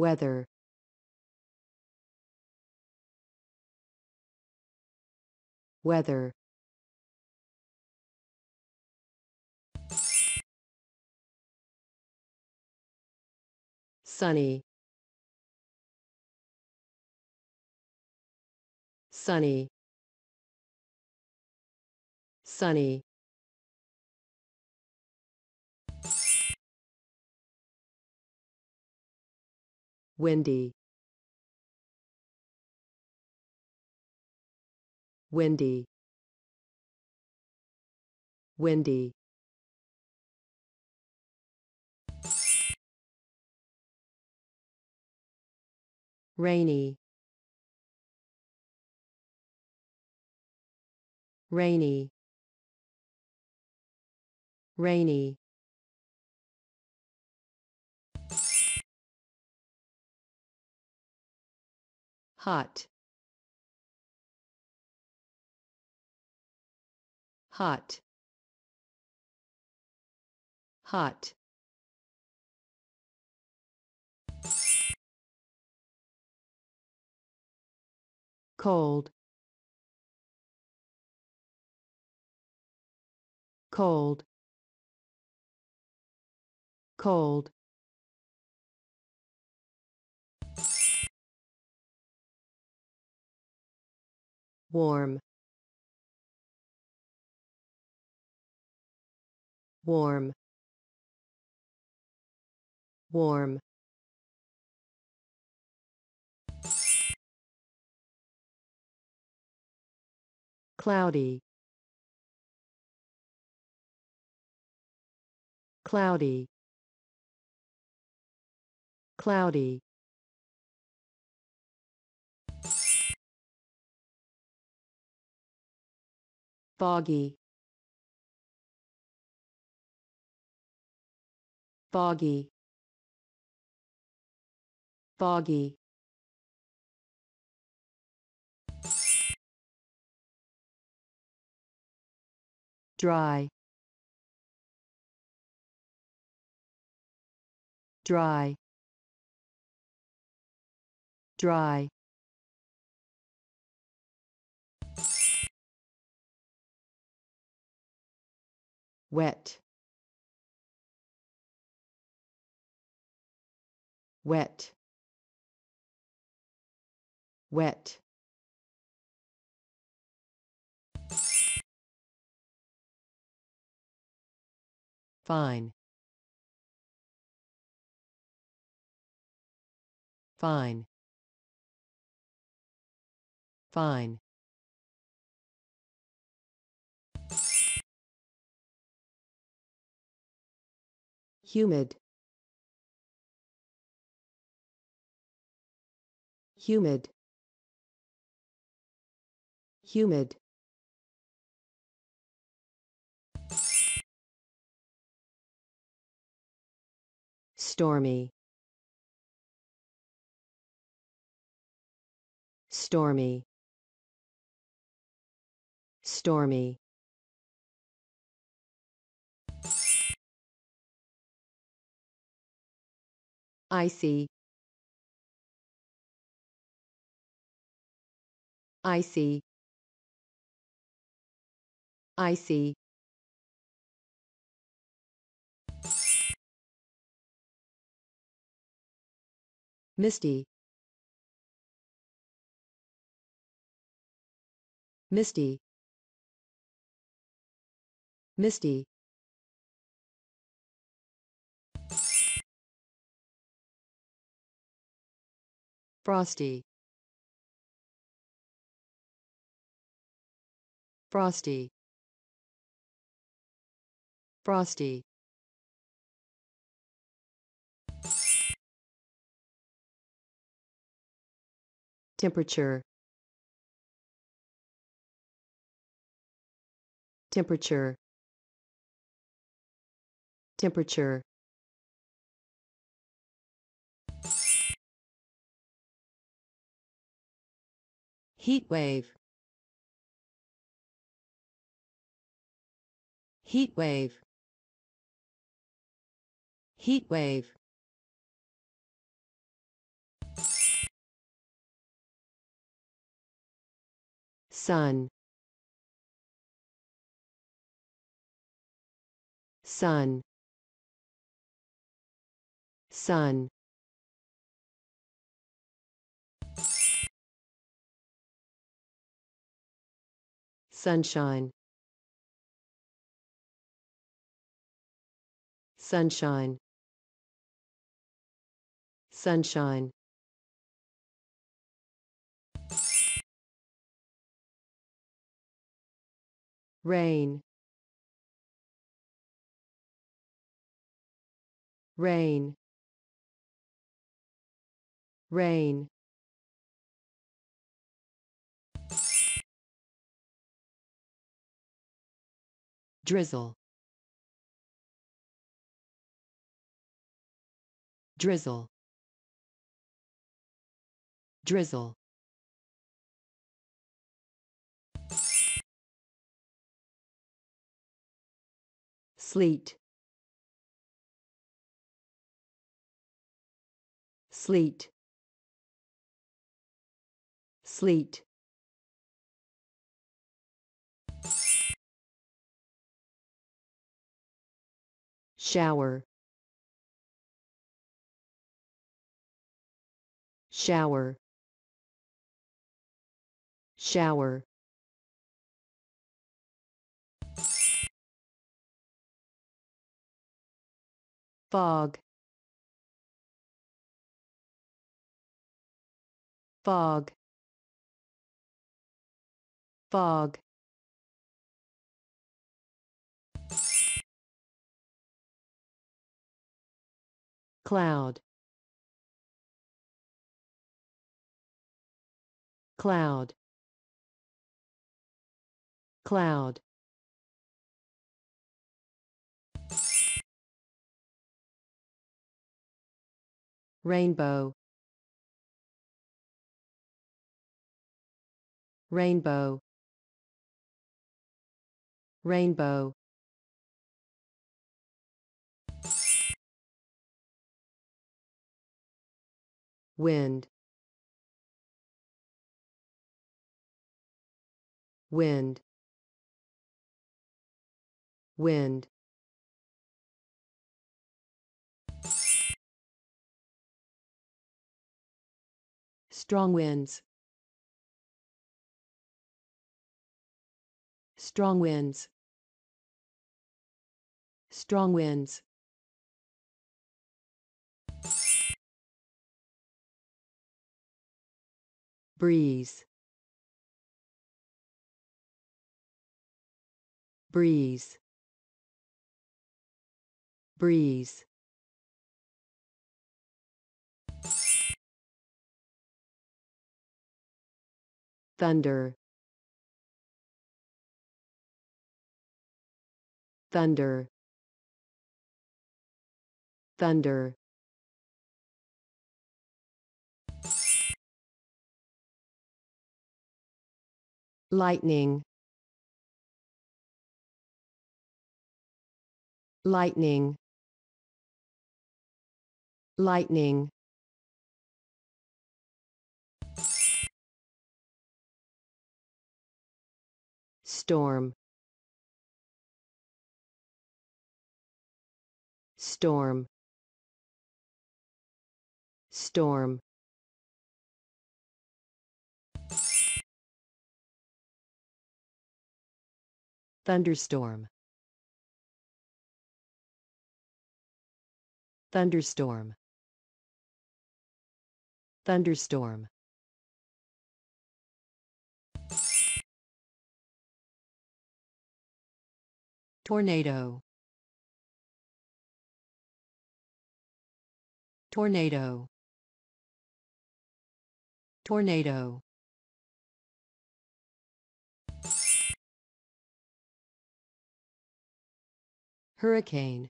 weather weather sunny sunny sunny Windy. Windy. Windy. Rainy. Rainy. Rainy. hot hot hot cold cold cold warm warm warm cloudy cloudy cloudy Foggy. Foggy. Foggy. dry dry dry wet wet wet fine fine fine humid humid humid stormy stormy stormy I see. I see. I see. Misty. Misty. Misty. Frosty. Frosty. Frosty. Temperature. Temperature. Temperature. heat wave heat wave heat wave sun sun sun Sunshine Sunshine Sunshine Rain Rain Rain Drizzle. Drizzle. Drizzle. Sleet. Sleet. Sleet. shower shower shower fog fog fog cloud cloud cloud rainbow rainbow rainbow wind wind wind strong winds strong winds strong winds breeze breeze breeze thunder thunder thunder lightning lightning lightning storm storm storm Thunderstorm. Thunderstorm. Thunderstorm. Tornado. Tornado. Tornado. hurricane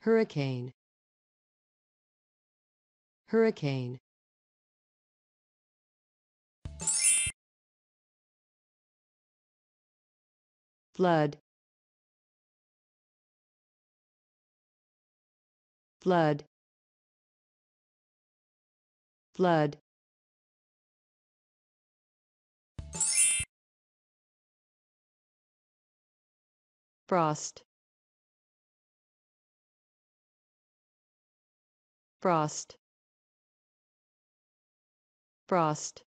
hurricane hurricane flood flood flood frost frost frost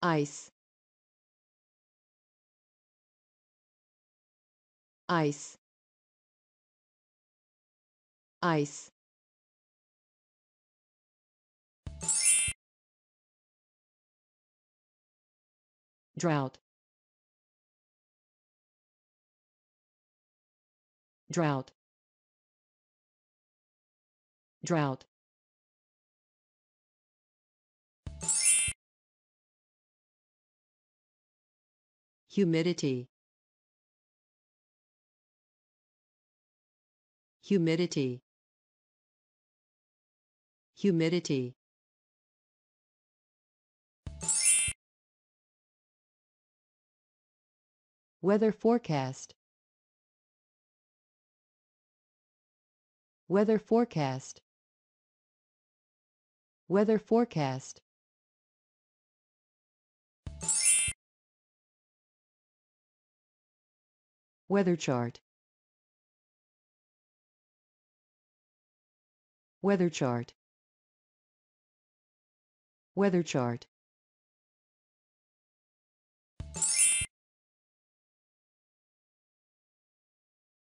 ice ice ice drought drought drought humidity humidity humidity Weather forecast Weather forecast Weather forecast Weather chart Weather chart Weather chart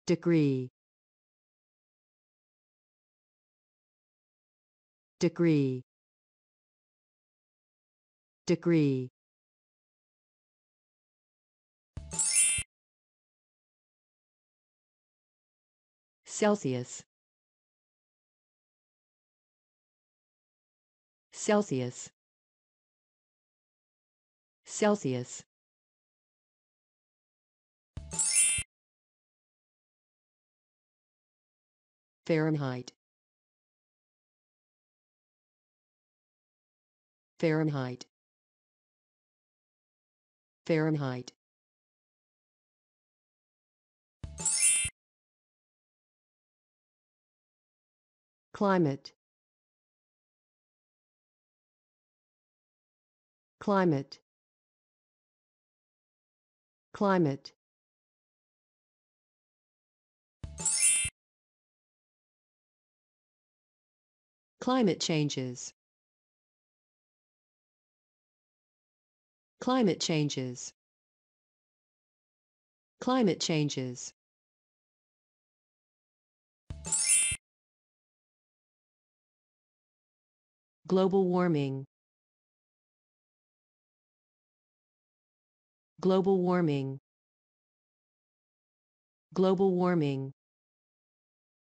degree degree degree Celsius Celsius Celsius Fahrenheit Fahrenheit Fahrenheit Climate Climate Climate Climate changes. Climate changes. Climate changes. Global warming. Global warming. Global warming.